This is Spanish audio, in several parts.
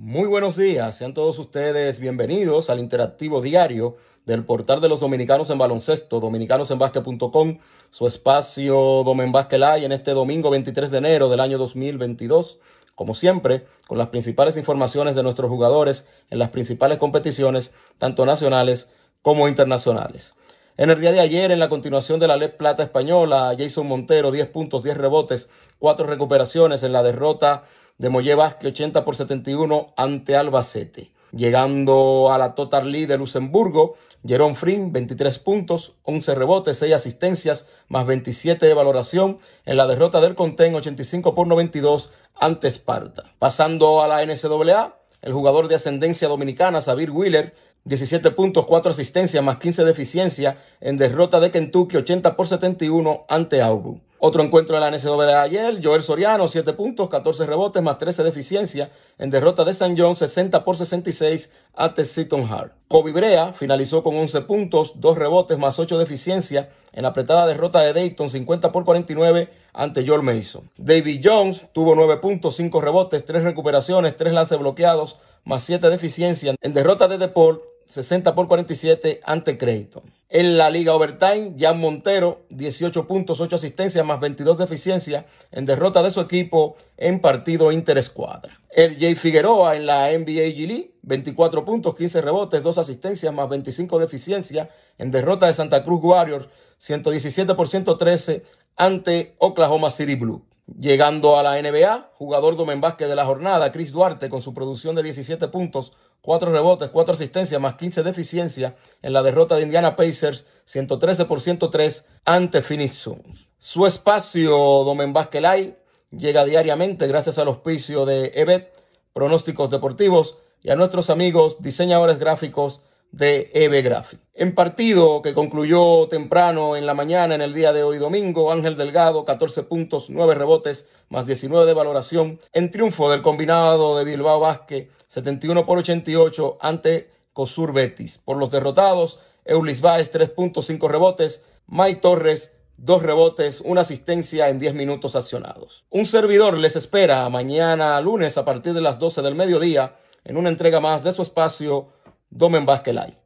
Muy buenos días, sean todos ustedes bienvenidos al interactivo diario del portal de los dominicanos en baloncesto, dominicanosenbasque.com, su espacio Domen Live en este domingo 23 de enero del año 2022. Como siempre, con las principales informaciones de nuestros jugadores en las principales competiciones, tanto nacionales como internacionales. En el día de ayer, en la continuación de la Led Plata Española, Jason Montero, 10 puntos, 10 rebotes, 4 recuperaciones en la derrota de Molle Vázquez 80 por 71 ante Albacete. Llegando a la total League de Luxemburgo, Jerón Frim, 23 puntos, 11 rebotes, 6 asistencias, más 27 de valoración en la derrota del Contén 85 por 92 ante Esparta. Pasando a la NCAA, el jugador de ascendencia dominicana, Xavier Wheeler, 17 puntos, 4 asistencias, más 15 de eficiencia en derrota de Kentucky 80 por 71 ante Auburn. Otro encuentro de la NCW de ayer, Joel Soriano, 7 puntos, 14 rebotes, más 13 de eficiencia en derrota de San John, 60 por 66 ante Seton Hart. Kobe Brea finalizó con 11 puntos, 2 rebotes, más 8 de eficiencia en la apretada derrota de Dayton, 50 por 49 ante Joel Mason. David Jones tuvo 9 puntos, 5 rebotes, 3 recuperaciones, 3 lances bloqueados, más 7 de eficiencia en derrota de DePaul, 60 por 47 ante crédito. En la Liga Overtime, Jan Montero, 18 puntos, 8 asistencias, más 22 de eficiencia en derrota de su equipo en partido interescuadra. El Jay Figueroa en la NBA G League, 24 puntos, 15 rebotes, 2 asistencias, más 25 de eficiencia en derrota de Santa Cruz Warriors, 117 por 113 ante Oklahoma City Blue. Llegando a la NBA, jugador Domen Vázquez de la jornada, Chris Duarte con su producción de 17 puntos, 4 rebotes, 4 asistencias, más 15 de eficiencia en la derrota de Indiana Pacers 113 por 103 ante Phoenix Suns. Su espacio Domen Vázquez Live llega diariamente gracias al auspicio de EBET, pronósticos deportivos y a nuestros amigos diseñadores gráficos de Eve Graphic. En partido que concluyó temprano en la mañana, en el día de hoy domingo, Ángel Delgado, 14 puntos, 9 rebotes, más 19 de valoración. En triunfo del combinado de Bilbao Vázquez, 71 por 88 ante Cosur Betis. Por los derrotados, Eulis Baez, 3 puntos, 5 rebotes. May Torres, 2 rebotes, una asistencia en 10 minutos accionados. Un servidor les espera mañana lunes a partir de las 12 del mediodía en una entrega más de su espacio Domen Vázquez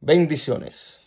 Bendiciones.